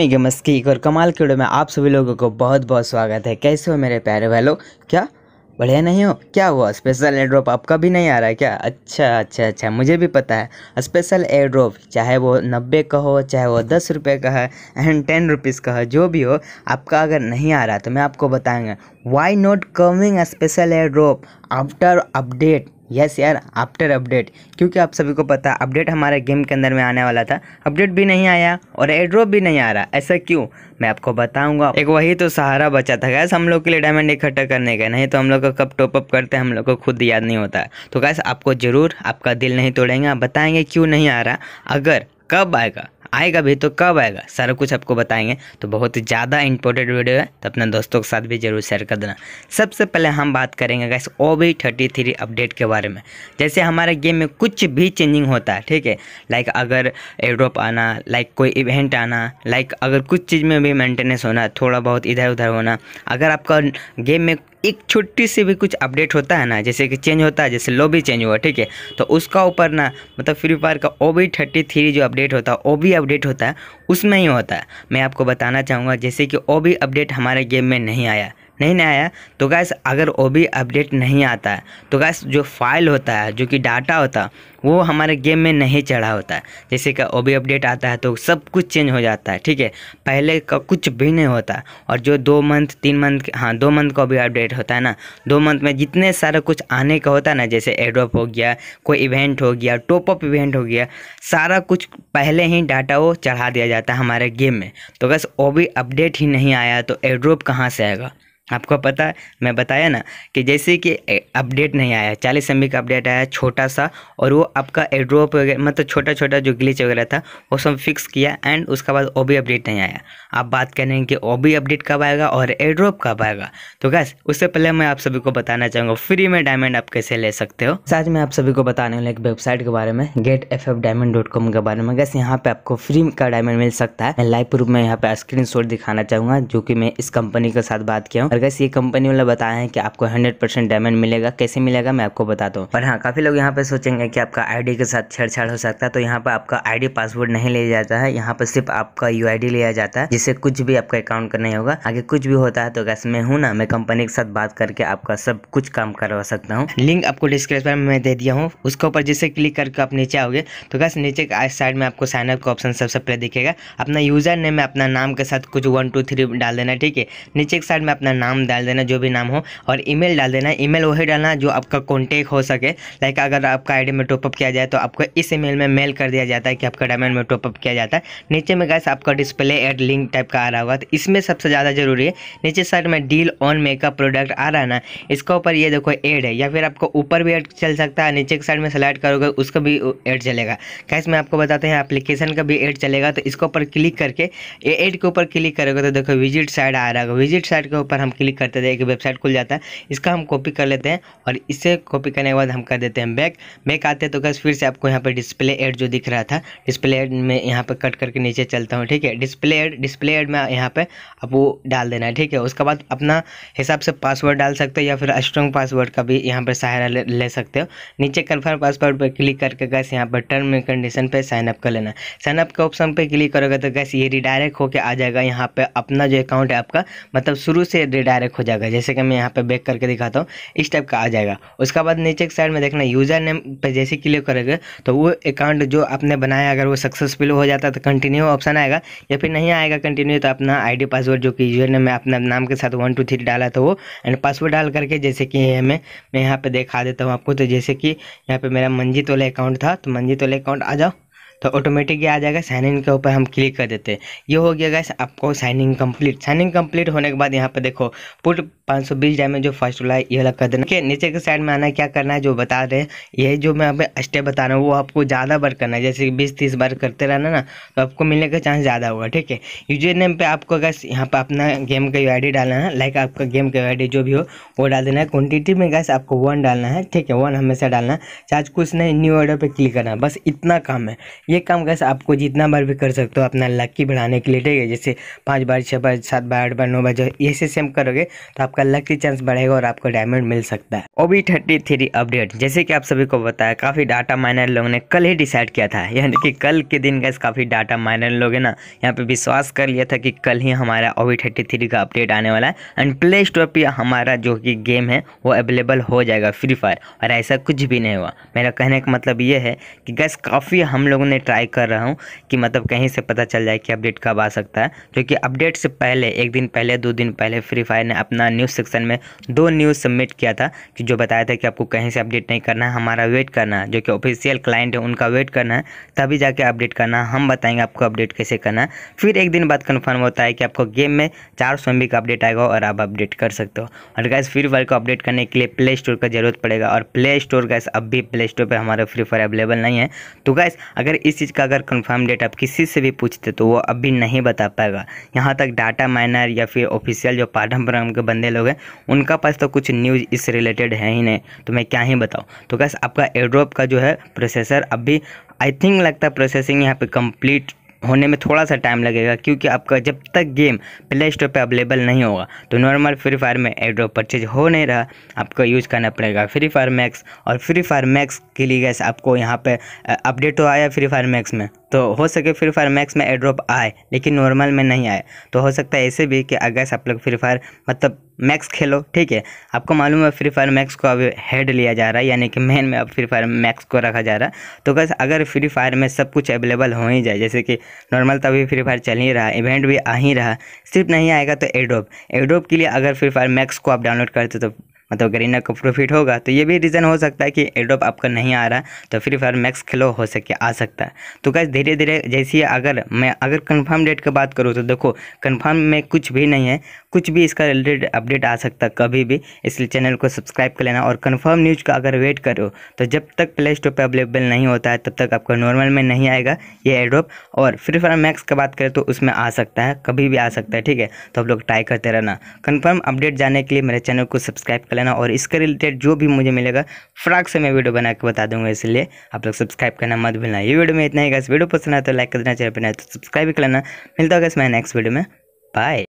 mega Maski एक और कमाल कीड़ों में आप सभी लोगों को बहुत बहुत स्वागत है कैसे हो मेरे प्यारे भैलो क्या बढ़िया नहीं हो क्या हुआ स्पेशल एयर ड्रॉप आपका भी नहीं आ रहा है क्या अच्छा अच्छा अच्छा मुझे भी पता है स्पेशल एयर ड्रॉप चाहे वो नब्बे का हो चाहे वो दस रुपये का है एंड टेन रुपीज़ का है जो भी हो आपका अगर नहीं आ रहा तो मैं आपको बताएंगा why not coming special air drop after update yes यार आफ्टर अपडेट क्योंकि आप सभी को पता अपडेट हमारे गेम के अंदर में आने वाला था अपडेट भी नहीं आया और एड्रॉप भी नहीं आ रहा ऐसा क्यों मैं आपको बताऊंगा एक वही तो सहारा बचा था गैस हम लोग के लिए डायमंड इकट्ठा करने का नहीं तो हम लोग का कब टॉपअप करते हैं हम लोग को खुद याद नहीं होता तो गैस आपको ज़रूर आपका दिल नहीं तोड़ेंगे आप बताएंगे क्यों नहीं आ रहा अगर कब आएगा आएगा भी तो कब आएगा सारा कुछ आपको बताएंगे तो बहुत ही ज़्यादा इंपॉर्टेंट वीडियो है तो अपने दोस्तों के साथ भी जरूर शेयर कर देना सबसे पहले हम बात करेंगे guys O V thirty three update के बारे में जैसे हमारे गेम में कुछ भी चेंजिंग होता है ठीक है लाइक अगर एड्रॉप आना लाइक कोई इवेंट आना लाइक अगर कुछ चीज़ में भी मेंटेनेंस होना थोड़ा बहुत इधर उधर होना अगर आपका गेम में एक छोटी सी भी कुछ अपडेट होता है ना जैसे कि चेंज होता है जैसे लॉबी चेंज हुआ ठीक है तो उसका ऊपर ना मतलब फ्री फायर का ओ बी थर्टी थ्री जो अपडेट होता है ओ बी अपडेट होता है उसमें ही होता है मैं आपको बताना चाहूँगा जैसे कि ओ बी अपडेट हमारे गेम में नहीं आया नहीं ना आया तो गैस अगर ओ अपडेट नहीं आता है तो गैस जो फाइल होता है जो कि डाटा होता है वो हमारे गेम में नहीं चढ़ा होता है जैसे कि ओ अपडेट आता है तो सब कुछ चेंज हो जाता है ठीक है पहले का कुछ भी नहीं होता और जो दो मंथ तीन मंथ हाँ दो मंथ का भी अपडेट होता है ना दो मंथ में जितने सारा कुछ आने का होता है ना जैसे एडोप हो गया कोई इवेंट हो गया टॉपअप इवेंट हो गया सारा कुछ पहले ही डाटा वो चढ़ा दिया जाता है हमारे गेम में तो बस ओ अपडेट ही नहीं आया तो एड्रोप कहाँ से आएगा आपको पता है मैं बताया ना कि जैसे कि अपडेट नहीं आया चालीस एम का अपडेट आया छोटा सा और वो आपका एड्रोप वगैरह मतलब छोटा छोटा जो ग्लिच वगैरह था वो सब फिक्स किया एंड उसके बाद ओबी अपडेट नहीं आया आप बात करें कि ओबी अपडेट कब आएगा और एड्रोप कब आएगा तो गैस उससे पहले मैं आप सभी को बताना चाहूँगा फ्री में डायमंड आप कैसे ले सकते हो आज मैं आप सभी को बताने वाला एक वेबसाइट के बारे में get F F diamond dot com के बारे में गैस यहाँ पे आपको फ्री का डायमंड मिल सकता है लाइव प्रूफ में यहाँ पे स्क्रीन दिखाना चाहूँगा जो कि मैं इस कंपनी के साथ बात किया हूँ गैस ये कंपनी वाला बताया है कि आपको हंड्रेड परसेंट डायमंड मिलेगा कैसे मिलेगा मैं आपको बता दूँ पर हाँ काफ़ी लोग यहाँ पे सोचेंगे कि आपका आईडी के साथ छेड़छाड़ हो सकता है तो यहाँ पर आपका आईडी पासवर्ड नहीं लिया जाता है यहाँ पर सिर्फ आपका यू लिया जाता है जिससे कुछ भी आपका अकाउंट का नहीं होगा आगे कुछ भी होता है तो गैस मैं हूँ ना मैं कंपनी के साथ बात करके आपका सब कुछ काम करवा सकता हूँ लिंक आपको डिस्क्रिप्शन में दे दिया हूँ उसके ऊपर जिसे क्लिक करके आप नीचे आओगे तो गैस नीचे साइड में आपको साइनअप का ऑप्शन सबसे पहले दिखेगा अपना यूजर नेम में अपना नाम के साथ कुछ वन टू थ्री डाल देना ठीक है नीचे के साइड में अपना नाम नाम डाल देना जो भी नाम हो और ईमेल डाल देना ईमेल वही डालना जो आपका कॉन्टेक्ट हो सके लाइक अगर आपका आईडी में टॉपअप किया जाए तो आपको इस ईमेल में मेल कर दिया जाता है कि आपका डायमंड में टॉपअप किया जाता है नीचे में गैस आपका डिस्प्ले एड लिंक टाइप का आ रहा होगा तो इसमें सबसे ज़्यादा ज़रूरी है नीचे साइड में डील ऑन मेकअप प्रोडक्ट आ रहा है ना इसके ऊपर ये देखो एड है या फिर आपको ऊपर भी एड चल सकता है नीचे के साइड में सेलेक्ट करोगे उसका भी एड चलेगा गैस मैं आपको बताते हैं एप्लीकेशन का भी एड चलेगा तो इसके ऊपर क्लिक करके एड के ऊपर क्लिक करोगे तो देखो विजिट साइड आ रहा होगा विजिट साइड के ऊपर हम क्लिक करते थे एक वेबसाइट खुल जाता है इसका हम कॉपी कर लेते हैं और इसे कॉपी करने के बाद हम कर देते हैं बैक बैक आते हैं तो गैस फिर से आपको यहाँ पर डिस्प्ले एड जो दिख रहा था डिस्प्ले एड में यहाँ पर कट करके नीचे चलता हूँ ठीक है डिस्प्ले एड डिस्प्ले एड में यहाँ पर आप वो डाल देना है ठीक है उसके बाद अपना हिसाब से पासवर्ड डाल सकते हो या फिर स्ट्रॉन्ग पासवर्ड का भी यहाँ पर सहारा ले, ले सकते हो नीचे कन्फर्म पासवर्ड पर क्लिक करके गैस यहाँ पर टर्म एंड कंडीशन पर साइनअप कर लेना साइनअप के ऑप्शन पर क्लिक करोगे तो गैस ये रिडायरेक्ट होकर आ जाएगा यहाँ पर अपना जो अकाउंट है आपका मतलब शुरू से रिडायरेक्ट हो जाएगा जैसे कि मैं यहाँ पे बैक करके दिखाता हूँ इस टाइप का आ जाएगा उसके बाद नीचे के साइड में देखना यूज़र नेम पे जैसे क्लिक करेंगे तो वो अकाउंट जो आपने बनाया अगर वो सक्सेसफुल हो जाता तो कंटिन्यू ऑप्शन आएगा या फिर नहीं आएगा कंटिन्यू तो अपना आई पासवर्ड जो कि यूज़र नेम में अपने नाम के साथ वन डाला था तो वो एंड पासवर्ड डाल करके जैसे कि मैं मैं यहाँ पर दिखा देता हूँ आपको तो जैसे कि यहाँ पर मेरा मंजीत वाला अकाउंट था तो मंजीत वाला अकाउंट आ जाओ तो ऑटोमेटिक ये आ जाएगा साइन इन के ऊपर हम क्लिक कर देते हैं ये हो गया गैस आपको sign in complete sign in complete होने के बाद यहाँ पर देखो पुट पाँच सौ बीस डायमेंड जो फर्स्ट वाला है ये अलग कर देना ठीक है नीचे के साइड में आना क्या करना है जो बता रहे हैं ये जो मैं आप स्टेप बता रहा हूँ वो आपको ज़्यादा बार करना है जैसे कि बीस तीस बार करते रहना ना तो आपको मिलने का चांस ज़्यादा होगा ठीक है यूजर नेम पर आपको गैस यहाँ पर अपना गेम का यू डालना है लाइक आपका गेम का यू जो भी हो वो डाल देना है क्वान्टिटी में गैस आपको वन डालना है ठीक है वन हमेशा डालना है चार्ज कुछ नहीं न्यू ऑर्डर पर क्लिक करना है बस इतना काम है ये काम गैस आपको जितना बार भी कर सकते हो अपना की बढ़ाने के लिए ठीक है जैसे पाँच बार छः बार सात बार आठ बार नौ बार जो ऐसे सेम करोगे तो आपका की चांस बढ़ेगा और आपको डायमंड मिल सकता है O B thirty three update जैसे कि आप सभी को बताया काफ़ी डाटा माइनर लोगों ने कल ही डिसाइड किया था यानी कि कल के दिन गैस काफ़ी डाटा माइनर लोग ना यहाँ पर विश्वास कर लिया था कि कल ही हमारा ओ बी थर्टी थ्री का अपडेट आने वाला है एंड प्ले स्टोर पर हमारा जो कि गेम है वो अवेलेबल हो जाएगा फ्री फायर और ऐसा कुछ भी नहीं हुआ मेरा कहने का मतलब ये है कि गैस काफ़ी हम लोगों ने ट्राई कर रहा हूँ कि मतलब कहीं से पता चल जाए कि अपडेट कब आ सकता है क्योंकि अपडेट से पहले एक दिन पहले दो दिन पहले फ्री फायर ने अपना न्यूज़ सेक्शन में दो न्यूज़ सबमिट किया था कि जो बताया था कि आपको कहीं से अपडेट नहीं करना है हमारा वेट करना है जो कि ऑफिशियल क्लाइंट है उनका वेट करना है तभी जाके अपडेट करना हम बताएंगे आपको अपडेट कैसे करना है फिर एक दिन बाद कन्फर्म होता है कि आपको गेम में चार सौ का अपडेट आएगा और आप अपडेट कर सकते हो और गैस फ्री फायर को अपडेट करने के लिए प्ले स्टोर का जरूरत पड़ेगा और प्ले स्टोर गैस अब भी प्ले स्टोर पर हमारा फ्री फायर अवेलेबल नहीं है तो गैस अगर इस चीज़ का अगर कंफर्म डेट आप किसी से भी पूछते तो वो अभी नहीं बता पाएगा यहाँ तक डाटा माइनर या फिर ऑफिशियल जो पाठ्यक्रम के बंदे लोग हैं उनका पास तो कुछ न्यूज़ इस रिलेटेड है ही नहीं तो मैं क्या ही बताऊँ तो कैसे आपका एड्रोप का जो है प्रोसेसर अभी आई थिंक लगता है प्रोसेसिंग यहाँ पे कंप्लीट होने में थोड़ा सा टाइम लगेगा क्योंकि आपका जब तक गेम प्ले स्टोर पर अवेलेबल नहीं होगा तो नॉर्मल फ्री फायर में एड्रो परचेज हो नहीं रहा आपको यूज़ करना पड़ेगा फ्री फायर मैक्स और फ्री फायर मैक्स के लिए गैस आपको यहाँ पर अपडेट तो आया फ्री फायर मैक्स में तो हो सके फ्री फायर मैक्स में एड्रॉप आए लेकिन नॉर्मल में नहीं आए तो हो सकता है ऐसे भी कि अगर आप लोग फ्री फायर मतलब मैक्स खेलो ठीक है आपको मालूम है फ्री फायर मैक्स को अब हेड लिया जा रहा है यानी कि मेन में अब फ्री फायर मैक्स को रखा जा रहा है तो बस अगर फ्री फायर में सब कुछ अवेलेबल हो ही जाए जैसे कि नॉर्मल तो अभी फ्री फायर चल ही रहा इवेंट भी आ ही रहा सिर्फ नहीं आएगा तो एड्रॉप एड्रॉप के लिए अगर फ्री फायर मैक्स को आप डाउनलोड करते तो मतलब गरीना का प्रॉफिट होगा तो ये भी रीज़न हो सकता है कि एड्रॉप आपका नहीं आ रहा तो फ्री फायर मैक्स खेलो हो सके आ सकता है तो गैस धीरे धीरे जैसे अगर मैं अगर कंफर्म डेट की बात करूँ तो देखो कंफर्म में कुछ भी नहीं है कुछ भी इसका रिलेटेड अपडेट आ सकता है कभी भी इसलिए चैनल को सब्सक्राइब कर लेना और कन्फर्म न्यूज़ का अगर वेट करो तो जब तक प्ले स्टोर पर अवेलेबल नहीं होता है तब तक आपका नॉर्मल में नहीं आएगा ये एड्रॉप और फ्री फायर मैक्स की बात करें तो उसमें आ सकता है कभी भी आ सकता है ठीक है तो आप लोग ट्राई करते रहना कन्फर्म अपडेट जाने के लिए मेरे चैनल को सब्सक्राइब कर लेना और इसके रिलेटेड जो भी मुझे मिलेगा फ्राक से मैं वीडियो बना के बता दूंगा इसलिए आप लोग सब्सक्राइब करना मत भूलना ये वीडियो में इतना ही गैस वीडियो पसंद आए तो लाइक करना देना चैनल पर तो सब्सक्राइब कर लेना मिलता होगा मैं नेक्स्ट वीडियो में बाय